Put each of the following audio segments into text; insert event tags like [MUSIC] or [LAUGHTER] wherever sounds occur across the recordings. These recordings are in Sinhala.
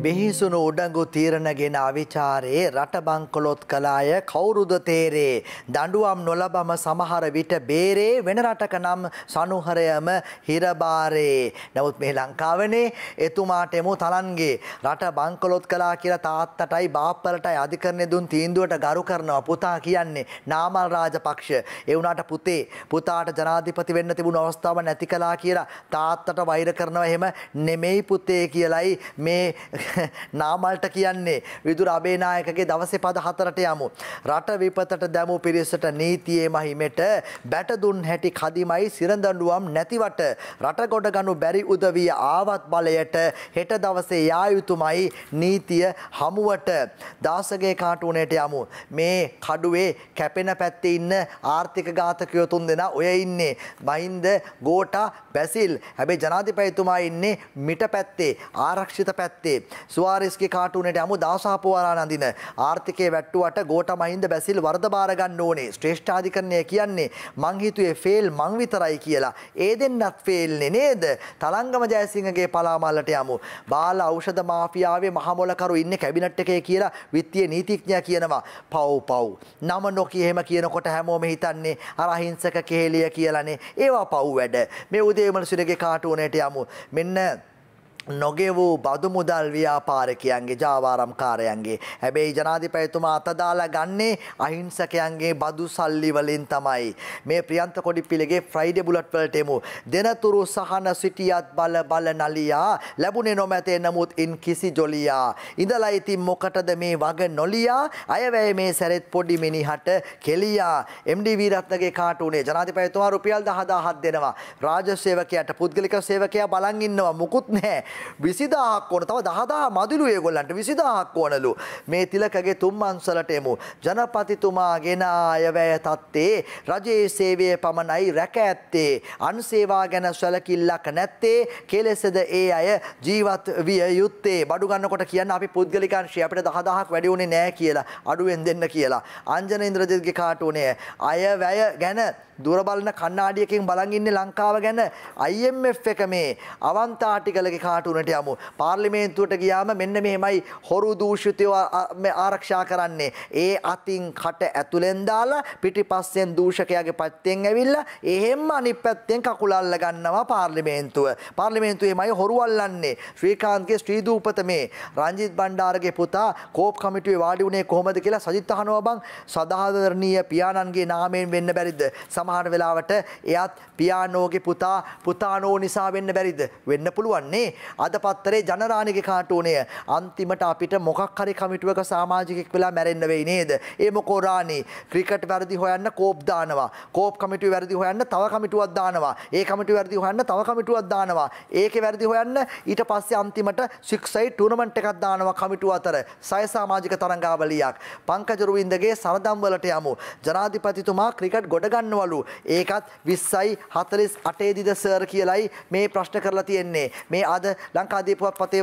බිහිසුණු උඩඟු තීරණගෙන අවිචාරයේ රට බංකොලොත් කලාය කවුරුද තේරේ දඬුවම් නොලබම සමහර විට බේරේ වෙන රටක නම් සනුහරයම හිරබාරේ නමුත් මේ ලංකාවනේ එතුමාට එමු තලන්ගේ රට බංකොලොත් කලා කියලා තාත්තටයි බාප්පලටයි අධිකරණය දුන් තීන්දුවට ගරු කරනවා පුතා කියන්නේ නාමල් රාජපක්ෂ ඒ වුණාට පුතේ පුතාට ජනාධිපති වෙන්න තිබුණු අවස්ථාව නැති කළා කියලා තාත්තට වෛර කරනවා එහෙම නෙමෙයි පුතේ කියලයි මේ [LAUGHS] නාමල්ට කියන්නේ විදුර අබේනායකගේ දවසේ පද හතරට යමු. රට විපතට දැමූ පිරිසට නීතියේ මහිමෙට බැට දුන් හැටි කදිමයි සිරදඬුවම් නැතිවට රට ගොඩ ගනු බැරි උදවිය ආවත් බලයට හෙට දවසේ යා යුතුමයි නීතිය හමුවට දාසගේ කාටුවනයට යමු. මේ කඩුවේ කැපෙන පැත්තේ ඉන්න ආර්ථික ඝාතකයෝ තුන් දෙනා ඔය ඉන්නේ. බහින්ද ගෝටා බැසිල් හැබැයි ජනාධිපතිතුමා ඉන්නේ මිට පැත්තේ ආරක්ෂිත පැත්තේ සුවාරෙස්ගේ කාටුනට අමු දාසාපුවාරා නඳින ආර්ථිකය වැට්ටුවට ගෝට මහින්ද බැසිල් වර්ධ බාරගන්න ඕනේ ශ්‍රේෂ්ඨාධිකරණය කියන්නේ මංහිතුවේ ෆෙල් මං විතරයි කියලා. ඒ දෙන්නත් ෆෙල්නේ නේද? තලංගම ජයසිංහගේ පලාමල්ලට යමු. බාල ඖෂධ මාෆියාවේ මහමොලකරු ඉන්නේ කැබිනට් එකේ කියලා විත්තිය නීතිඥයා කියනවා. පව් පව්. නම නොකී එහෙම කියනකොට හැමෝම හිතන්නේ අර අහිංසක කෙහෙලිය කියලානේ. ඒවා පව් වැඩ. මේ උදේමල් සිරගේ කාටුනට යමු. මෙන්න නොගෙවූ බදු මුදල් ව්‍යාපාරකයන්ගේ ජාවාරම්කාරයන්ගේ හැබැයි ජනාධිපැතුමා අතදාලා ගන්නේ අහිංසකයන්ගේ බදු සල්ලිවලින් තමයි මේ ප්‍රියන්ත කොඩි පිළිගේ ෆ්‍රයිඩ බුලට් වලට එමු දෙනතුරු සහන සිටියත් බල බල නලියා ලැබුණේ නොමැතේ නමුත් ඉන් කිසි ජොලියා ඉඳලා ඉතින් මොකටද මේ වග නොලියා අයවැය මේ සැරෙත් පොඩි මිනිහට කෙලියා MD වීරත්නගේ කාටුනේ ජනාධිපැතුමා රුපියල් 10000ක් දෙනවා රාජ්‍ය සේවකයාට පුද්ගලික සේවකයා බලන් ඉන්නවා මුකුත් නැහැ විසිදාහක් ඕන තව දහදා මදිලු ඒගොල්ලන්ට විසිදාහක් ඕනලු මේ තිලකගේ තුම්මන්සලට එමු ජනපතිතුමා ගෙන අයවැය තත්තේ රජයේ සේවය පමණයි රැක ඇත්තේ අන් සේවා ගැන සැලකිල්ලක් නැත්තේ කෙලෙසද ඒ අය ජීවත් විය යුත්තේ බඩු ගන්නකොට කියන්න අපි පුද්ගලිකංශය අපිට දහදාහක් වැඩි උනේ නෑ කියලා අඩුවෙන් දෙන්න කියලා අංජන ඉන්ද්‍රජිත්ගේ කාටුනේ අය වැය ගැන දුරබලන කණ්ණාඩියකින් බලන් ඉන්නේ ලංකාව ගැන IMF එක මේ අවන්ත ආටිකල් එකේ කාටුනට යමු. පාර්ලිමේන්තුවට ගියාම මෙන්න මෙහෙමයි හොරු දූෂිතයෝ ආරක්ෂා කරන්නේ. ඒ අතින් කට ඇතුලෙන් දාලා පිටිපස්සෙන් දූෂකයාගේ පැත්තෙන් ඇවිල්ලා එහෙම්ම අනිත් පැත්තෙන් කකුල අල්ල ගන්නවා පාර්ලිමේන්තුව. පාර්ලිමේන්තුව එමය හොරු අල්ලන්නේ. ශ්‍රීකාන්ත්ගේ ශ්‍රී දූපත මේ රංජිත් බණ්ඩාරගේ පුතා කෝප් කමිටුවේ වාඩි වුණේ කොහොමද කියලා සජිත් අහනවා බං සදාදරණීය පියාණන්ගේ නාමයෙන් වෙන්න බැරිද? සමහර වෙලාවට එයත් පියාණෝගේ පුතා පුතානෝ නිසා වෙන්න බැරිද? වෙන්න පුළුවන් නේ. අද පත්තරේ ජනරාණිගේ කාටුනේ අන්තිමට අපිට මොකක් හරි කමිටුවක සමාජිකෙක් වෙලා මැරෙන්න වෙයි නේද? ඒ මොකෝ රාණි ක්‍රිකට් වැරදි හොයන්න කෝප් දානවා. කෝප් කමිටුව වැරදි හොයන්න තව කමිටුවක් දානවා. ඒ කමිටුව වැරදි හොයන්න තව කමිටුවක් දානවා. ඒකේ වැරදි හොයන්න ඊට පස්සේ අන්තිමට 6යි ටූර්නමන්ට් එකක් දානවා කමිටුව අතර. සය සමාජික තරඟාවලියක්. පංකජ රුවින්දගේ සරදම් වලට යමු. ජනාධිපතිතුමා ක්‍රිකට් ගොඩ ගන්නවලු. ඒකත් 20යි 48 දිද සර් කියලයි මේ ප්‍රශ්න කරලා තියෙන්නේ. මේ අද ලංකාදීප පොතේ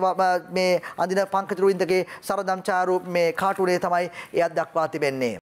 මේ අඳින පංකජ රුවින්දගේ සරදම් චාරු මේ කාටුනේ තමයි එයත් දක්වා තිබෙන්නේ